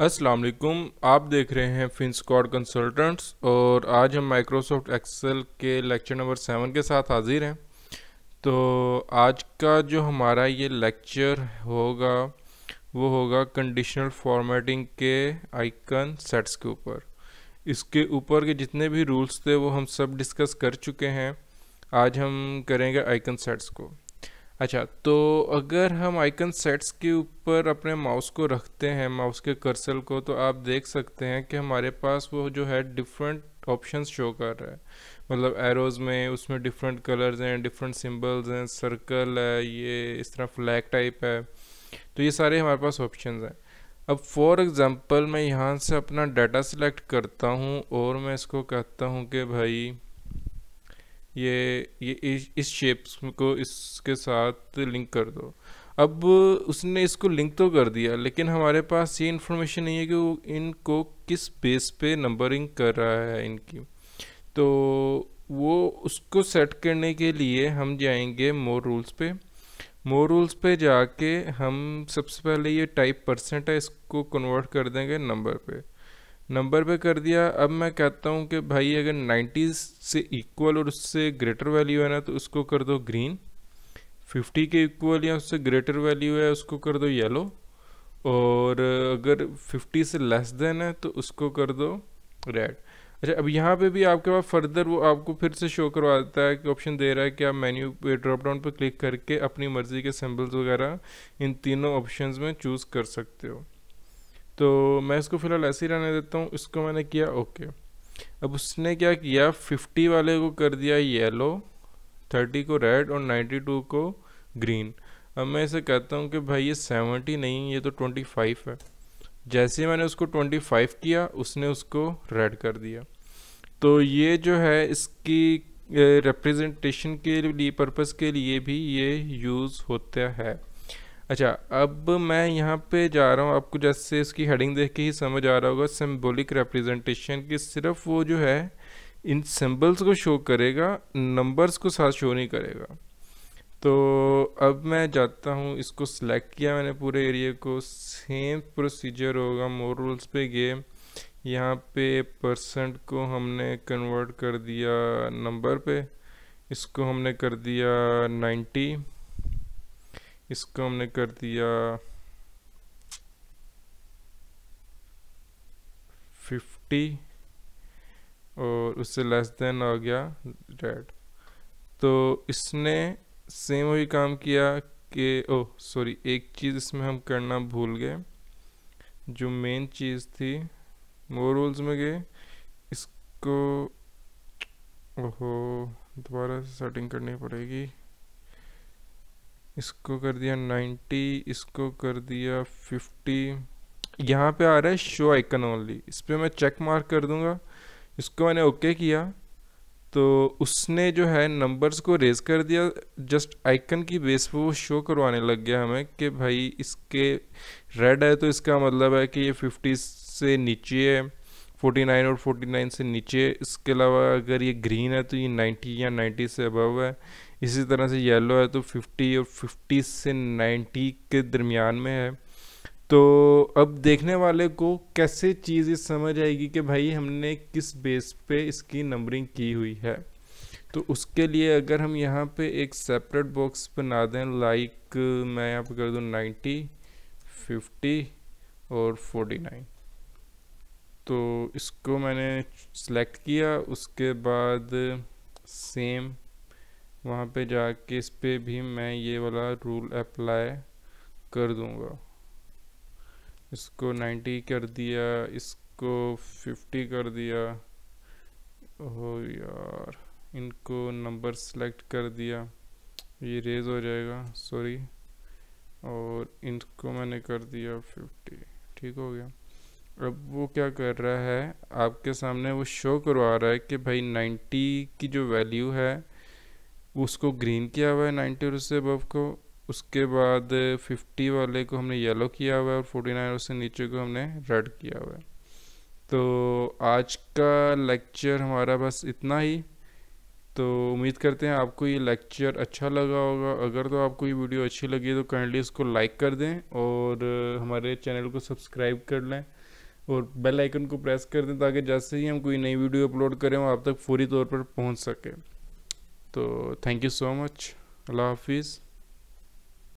अस्सलाम वालेकुम आप देख रहे हैं फिनस्कॉड कंसल्टेंट्स और आज हम माइक्रोसॉफ्ट एक्सेल के लेक्चर नंबर सेवन के साथ हाजिर हैं तो आज का जो हमारा ये लेक्चर होगा वो होगा कंडीशनल फॉर्मेटिंग के आइकन सेट्स के ऊपर इसके ऊपर के जितने भी रूल्स थे वो हम सब डिस्कस कर चुके हैं आज हम करेंगे आइकन सेट्स को अच्छा तो अगर हम आइकन सेट्स के ऊपर अपने माउस को रखते हैं माउस के कर्सल को तो आप देख सकते हैं कि हमारे पास वो जो है डिफरेंट ऑप्शंस शो कर रहा है मतलब एरोज़ में उसमें डिफरेंट कलर्स हैं डिफरेंट सिंबल्स हैं सर्कल है ये इस तरह फ्लैग टाइप है तो ये सारे हमारे पास ऑप्शन हैं अब फॉर एग्ज़ाम्पल मैं यहाँ से अपना डाटा सेलेक्ट करता हूँ और मैं इसको कहता हूँ कि भाई ये ये इस, शेप्स को इसके साथ लिंक कर दो अब उसने इसको लिंक तो कर दिया लेकिन हमारे पास ये इन्फॉर्मेशन नहीं है कि वो इनको किस बेस पे नंबरिंग कर रहा है इनकी तो वो उसको सेट करने के लिए हम जाएंगे मोर रूल्स पे मोर रूल्स पे जाके हम सबसे पहले ये टाइप परसेंट है इसको कन्वर्ट कर देंगे नंबर पे नंबर पे कर दिया अब मैं कहता हूँ कि भाई अगर 90 से इक्वल और उससे ग्रेटर वैल्यू है ना तो उसको कर दो ग्रीन 50 के इक्वल या उससे ग्रेटर वैल्यू है उसको कर दो येलो और अगर 50 से लेस देन है तो उसको कर दो रेड अच्छा अब यहाँ पे भी आपके पास फर्दर वो आपको फिर से शो करवा देता है कि ऑप्शन दे रहा है कि आप मेन्यू पे ड्रॉप डाउन पर क्लिक करके अपनी मर्ज़ी के सिम्बल्स वगैरह इन तीनों ऑप्शंस में चूज़ कर सकते हो तो मैं इसको फ़िलहाल ऐसे ही रहने देता हूँ इसको मैंने किया ओके अब उसने क्या किया फिफ्टी वाले को कर दिया येलो थर्टी को रेड और नाइन्टी टू को ग्रीन अब मैं इसे कहता हूँ कि भाई ये सेवेंटी नहीं ये तो ट्वेंटी फाइव है जैसे ही मैंने उसको ट्वेंटी फाइव किया उसने उसको रेड कर दिया तो ये जो है इसकी रिप्रेजेंटेशन के लिए पर्पस के लिए भी ये यूज़ होता है अच्छा अब मैं यहाँ पे जा रहा हूँ आपको जैसे इसकी हेडिंग देख के ही समझ आ रहा होगा सिम्बोलिक रिप्रेजेंटेशन कि सिर्फ वो जो है इन सिंबल्स को शो करेगा नंबर्स को साथ शो नहीं करेगा तो अब मैं जाता हूँ इसको सिलेक्ट किया मैंने पूरे एरिया को सेम प्रोसीजर होगा मोर रूल्स पे गए यहाँ पे परसेंट को हमने कन्वर्ट कर दिया नंबर पे इसको हमने कर दिया नाइन्टी इसको हमने कर दिया फिफ्टी और उससे लेस देन आ गया रेड तो इसने सेम वही काम किया कि ओ oh, सॉरी एक चीज़ इसमें हम करना भूल गए जो मेन चीज़ थी मोर रूल्स में गए इसको ओहो दोबारा सेटिंग करनी पड़ेगी इसको कर दिया 90 इसको कर दिया 50 यहाँ पे आ रहा है शो आइकन ओनली इस पर मैं चेक मार्क कर दूँगा इसको मैंने ओके okay किया तो उसने जो है नंबर्स को रेज कर दिया जस्ट आइकन की बेस पर वो शो करवाने लग गया हमें कि भाई इसके रेड है तो इसका मतलब है कि ये 50 से नीचे है 49 और 49 से नीचे इसके अलावा अगर ये ग्रीन है तो ये 90 या 90 से अबव है इसी तरह से येलो है तो 50 और 50 से 90 के दरमियान में है तो अब देखने वाले को कैसे चीज़ समझ आएगी कि भाई हमने किस बेस पे इसकी नंबरिंग की हुई है तो उसके लिए अगर हम यहाँ पे एक सेपरेट बॉक्स बना दें लाइक मैं यहाँ पे कर दूँ 90, 50 और 49 तो इसको मैंने सेलेक्ट किया उसके बाद सेम वहाँ पे जाके इस पर भी मैं ये वाला रूल अप्लाई कर दूँगा इसको 90 कर दिया इसको 50 कर दिया ओ यार इनको नंबर सेलेक्ट कर दिया ये रेज हो जाएगा सॉरी और इनको मैंने कर दिया 50 ठीक हो गया अब वो क्या कर रहा है आपके सामने वो शो करवा रहा है कि भाई 90 की जो वैल्यू है उसको ग्रीन किया हुआ है नाइन्टी और उससे अबव को उसके बाद फिफ्टी वाले को हमने येलो किया हुआ है और फोर्टी नाइन उससे नीचे को हमने रेड किया हुआ है तो आज का लेक्चर हमारा बस इतना ही तो उम्मीद करते हैं आपको ये लेक्चर अच्छा लगा होगा अगर तो आपको ये वीडियो अच्छी लगी तो काइंडली इसको लाइक कर दें और हमारे चैनल को सब्सक्राइब कर लें और बेल आइकन को प्रेस कर दें ताकि जैसे ही हम कोई नई वीडियो अपलोड करें वो आप तक फौरी तौर पर पहुंच सके तो थैंक यू सो मच अल्लाह हाफिज़